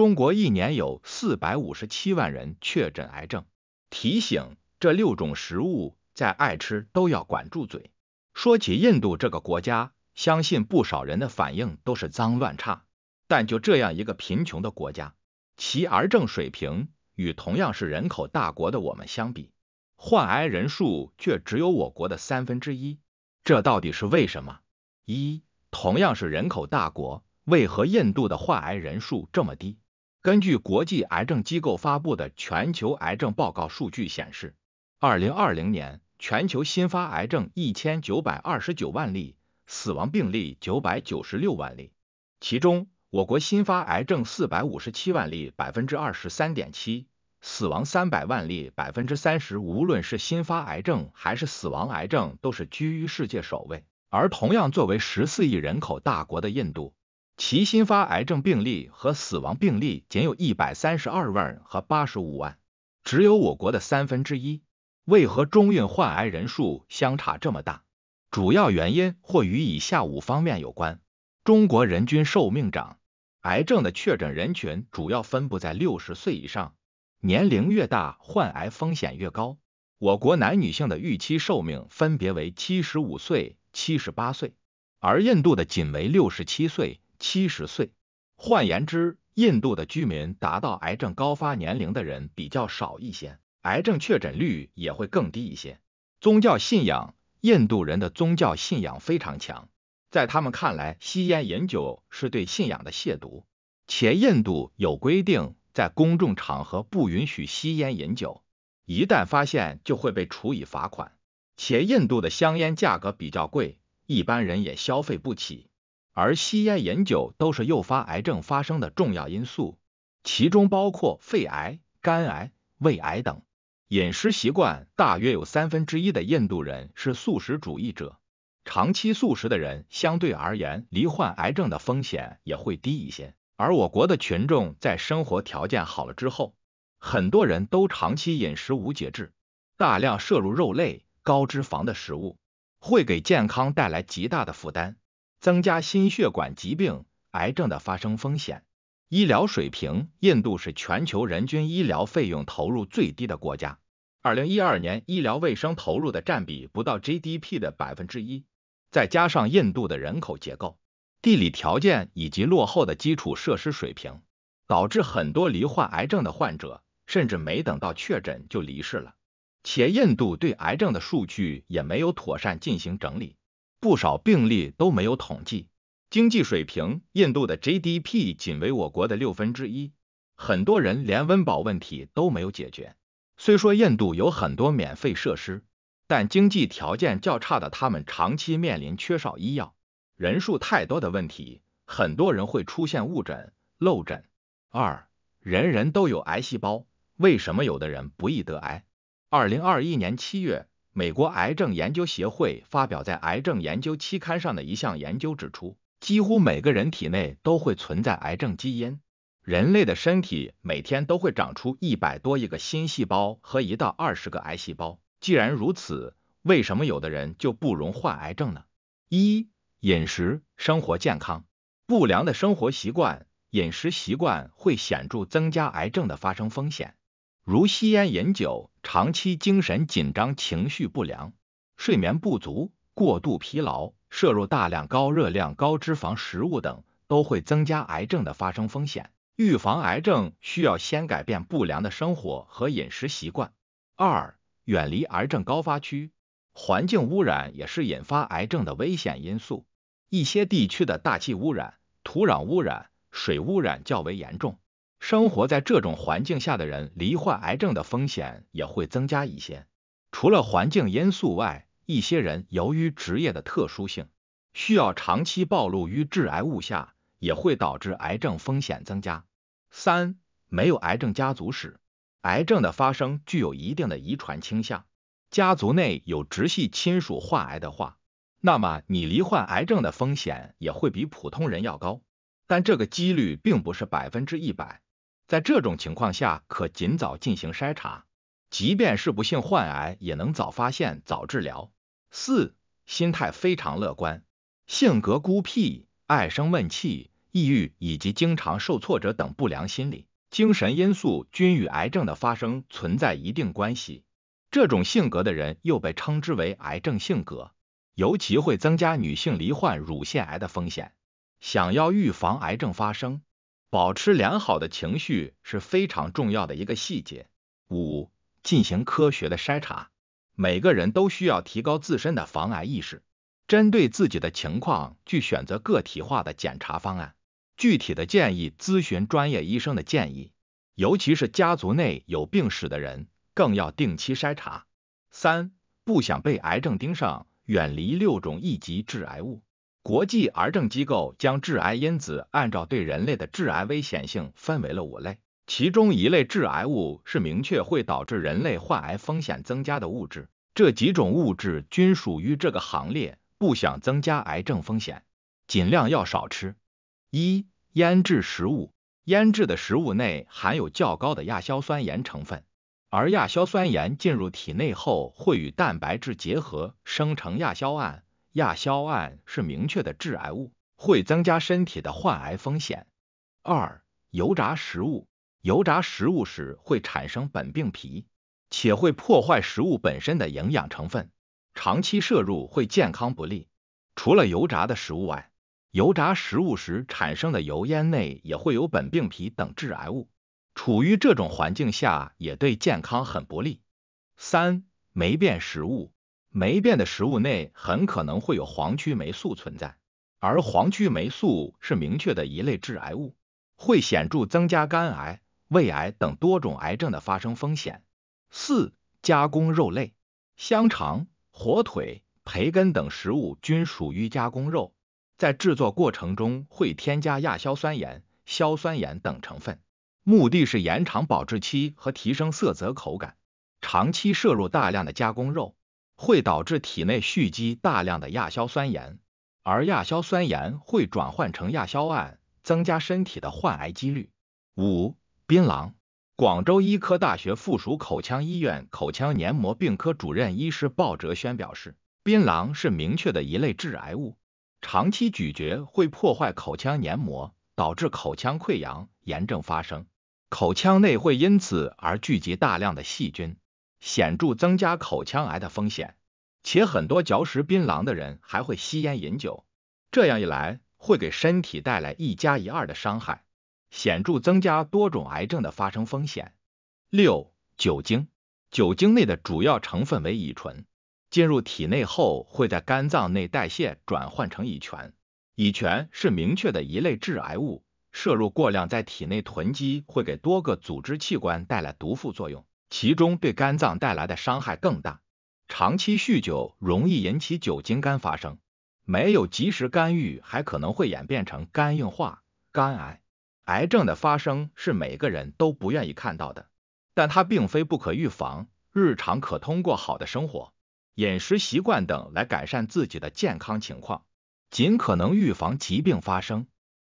中国一年有四百五十七万人确诊癌症，提醒这六种食物再爱吃都要管住嘴。说起印度这个国家，相信不少人的反应都是脏乱差。但就这样一个贫穷的国家，其癌症水平与同样是人口大国的我们相比，患癌人数却只有我国的三分之一。这到底是为什么？一同样是人口大国，为何印度的患癌人数这么低？根据国际癌症机构发布的全球癌症报告数据显示，二零二零年全球新发癌症一千九百二十九万例，死亡病例九百九十六万例。其中，我国新发癌症四百五十七万例，百分之二十三点七；死亡三百万例，百分之三十。无论是新发癌症还是死亡癌症，都是居于世界首位。而同样作为十四亿人口大国的印度。其新发癌症病例和死亡病例仅有一百三十二万和八十五万，只有我国的三分之一。为何中孕患癌人数相差这么大？主要原因或与以下五方面有关：中国人均寿命长，癌症的确诊人群主要分布在六十岁以上，年龄越大患癌风险越高。我国男女性的预期寿命分别为七十五岁、七十八岁，而印度的仅为六十七岁。七十岁，换言之，印度的居民达到癌症高发年龄的人比较少一些，癌症确诊率也会更低一些。宗教信仰，印度人的宗教信仰非常强，在他们看来，吸烟饮酒是对信仰的亵渎，且印度有规定，在公众场合不允许吸烟饮酒，一旦发现就会被处以罚款，且印度的香烟价格比较贵，一般人也消费不起。而吸烟、饮酒都是诱发癌症发生的重要因素，其中包括肺癌、肝癌、胃癌等。饮食习惯，大约有三分之一的印度人是素食主义者，长期素食的人相对而言，罹患癌症的风险也会低一些。而我国的群众在生活条件好了之后，很多人都长期饮食无节制，大量摄入肉类、高脂肪的食物，会给健康带来极大的负担。增加心血管疾病、癌症的发生风险。医疗水平，印度是全球人均医疗费用投入最低的国家。二零一二年，医疗卫生投入的占比不到 GDP 的百分之一。再加上印度的人口结构、地理条件以及落后的基础设施水平，导致很多罹患癌症的患者甚至没等到确诊就离世了。且印度对癌症的数据也没有妥善进行整理。不少病例都没有统计。经济水平，印度的 GDP 仅为我国的六分之一，很多人连温饱问题都没有解决。虽说印度有很多免费设施，但经济条件较差的他们长期面临缺少医药、人数太多的问题，很多人会出现误诊、漏诊。二、人人都有癌细胞，为什么有的人不易得癌？二零二一年七月。美国癌症研究协会发表在《癌症研究》期刊上的一项研究指出，几乎每个人体内都会存在癌症基因。人类的身体每天都会长出一百多亿个新细胞和一到二十个癌细胞。既然如此，为什么有的人就不容患癌症呢？一、饮食生活健康，不良的生活习惯、饮食习惯会显著增加癌症的发生风险。如吸烟、饮酒，长期精神紧张、情绪不良、睡眠不足、过度疲劳，摄入大量高热量、高脂肪食物等，都会增加癌症的发生风险。预防癌症需要先改变不良的生活和饮食习惯。二、远离癌症高发区，环境污染也是引发癌症的危险因素。一些地区的大气污染、土壤污染、水污染较为严重。生活在这种环境下的人，罹患癌症的风险也会增加一些。除了环境因素外，一些人由于职业的特殊性，需要长期暴露于致癌物下，也会导致癌症风险增加。三、没有癌症家族史，癌症的发生具有一定的遗传倾向。家族内有直系亲属患癌的话，那么你罹患癌症的风险也会比普通人要高，但这个几率并不是百分之一百。在这种情况下，可尽早进行筛查，即便是不幸患癌，也能早发现、早治疗。四、心态非常乐观，性格孤僻、爱生闷气、抑郁以及经常受挫折等不良心理、精神因素均与癌症的发生存在一定关系。这种性格的人又被称之为“癌症性格”，尤其会增加女性罹患乳腺癌的风险。想要预防癌症发生。保持良好的情绪是非常重要的一个细节。五、进行科学的筛查，每个人都需要提高自身的防癌意识，针对自己的情况去选择个体化的检查方案。具体的建议咨询专业医生的建议，尤其是家族内有病史的人，更要定期筛查。三、不想被癌症盯上，远离六种一级致癌物。国际癌症机构将致癌因子按照对人类的致癌危险性分为了五类，其中一类致癌物是明确会导致人类患癌风险增加的物质。这几种物质均属于这个行列，不想增加癌症风险，尽量要少吃。一、腌制食物，腌制的食物内含有较高的亚硝酸盐成分，而亚硝酸盐进入体内后会与蛋白质结合生成亚硝胺。亚硝胺是明确的致癌物，会增加身体的患癌风险。二、油炸食物，油炸食物时会产生苯并芘，且会破坏食物本身的营养成分，长期摄入会健康不利。除了油炸的食物外，油炸食物时产生的油烟内也会有苯并芘等致癌物，处于这种环境下也对健康很不利。三、霉变食物。霉变的食物内很可能会有黄曲霉素存在，而黄曲霉素是明确的一类致癌物，会显著增加肝癌、胃癌等多种癌症的发生风险。四、加工肉类、香肠、火腿、培根等食物均属于加工肉，在制作过程中会添加亚硝酸盐、硝酸盐等成分，目的是延长保质期和提升色泽、口感。长期摄入大量的加工肉。会导致体内蓄积大量的亚硝酸盐，而亚硝酸盐会转换成亚硝胺，增加身体的患癌几率。五、槟榔，广州医科大学附属口腔医院口腔黏膜病科主任医师鲍哲轩表示，槟榔是明确的一类致癌物，长期咀嚼会破坏口腔黏膜，导致口腔溃疡、炎症发生，口腔内会因此而聚集大量的细菌。显著增加口腔癌的风险，且很多嚼食槟榔的人还会吸烟饮酒，这样一来会给身体带来一加一二的伤害，显著增加多种癌症的发生风险。六、酒精，酒精内的主要成分为乙醇，进入体内后会在肝脏内代谢转换成乙醛，乙醛是明确的一类致癌物，摄入过量在体内囤积会给多个组织器官带来毒副作用。其中对肝脏带来的伤害更大，长期酗酒容易引起酒精肝发生，没有及时干预还可能会演变成肝硬化、肝癌。癌症的发生是每个人都不愿意看到的，但它并非不可预防，日常可通过好的生活、饮食习惯等来改善自己的健康情况，尽可能预防疾病发生。